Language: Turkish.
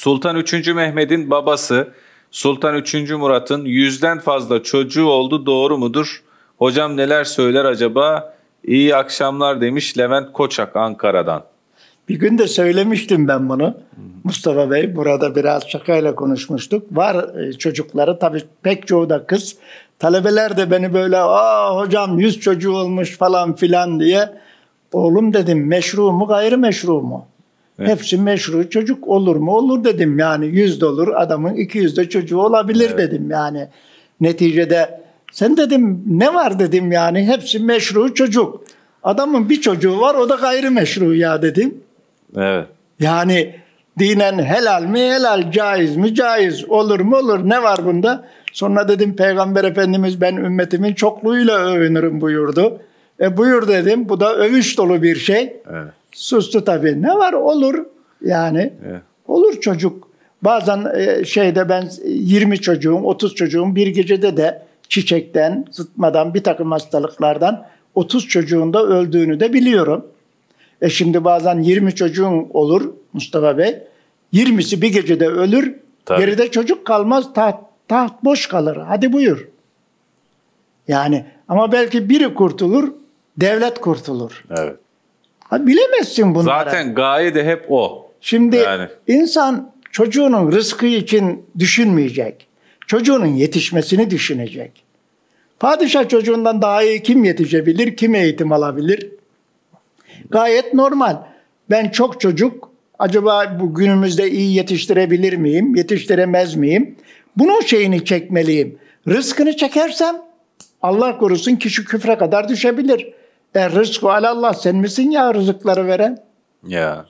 Sultan 3. Mehmet'in babası Sultan 3. Murat'ın yüzden fazla çocuğu oldu doğru mudur? Hocam neler söyler acaba? İyi akşamlar demiş Levent Koçak Ankara'dan. Bir gün de söylemiştim ben bunu. Mustafa Bey burada biraz şakayla konuşmuştuk. Var e, çocukları tabii pek çoğu da kız. Talebeler de beni böyle aa hocam yüz çocuğu olmuş falan filan diye. Oğlum dedim meşru mu gayrı meşru mu? Hepsi meşru çocuk olur mu? Olur dedim yani 100 de olur adamın 200 de çocuğu olabilir evet. dedim yani. Neticede sen dedim ne var dedim yani hepsi meşru çocuk. Adamın bir çocuğu var o da gayrimeşru ya dedim. Evet. Yani dinen helal mi helal, caiz mi caiz, olur mu olur, ne var bunda? Sonra dedim Peygamber Efendimiz ben ümmetimin çokluğuyla övünürüm buyurdu. E buyur dedim bu da övüş dolu bir şey. Evet. Sustu tabii. Ne var olur yani. Evet. Olur çocuk. Bazen e, şeyde ben 20 e, çocuğum, 30 çocuğum bir gecede de çiçekten, sıtmadan, bir takım hastalıklardan 30 çocuğun da öldüğünü de biliyorum. E şimdi bazen 20 çocuğun olur Mustafa Bey. 20'si bir gecede ölür. Tabii. Geride çocuk kalmaz, taht, taht boş kalır. Hadi buyur. Yani ama belki biri kurtulur, devlet kurtulur. Evet. Ha, bilemezsin bunları. Zaten gaye de hep o. Şimdi yani. insan çocuğunun rızkı için düşünmeyecek. Çocuğunun yetişmesini düşünecek. Padişah çocuğundan daha iyi kim yetişebilir, kim eğitim alabilir? Gayet normal. Ben çok çocuk, acaba bu günümüzde iyi yetiştirebilir miyim, yetiştiremez miyim? Bunun şeyini çekmeliyim. Rızkını çekersem Allah korusun kişi küfre kadar düşebilir. Er rızku Allah sen misin ya rızıkları veren? Ya.